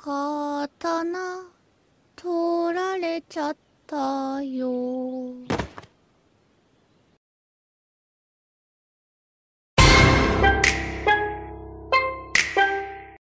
刀取られちゃった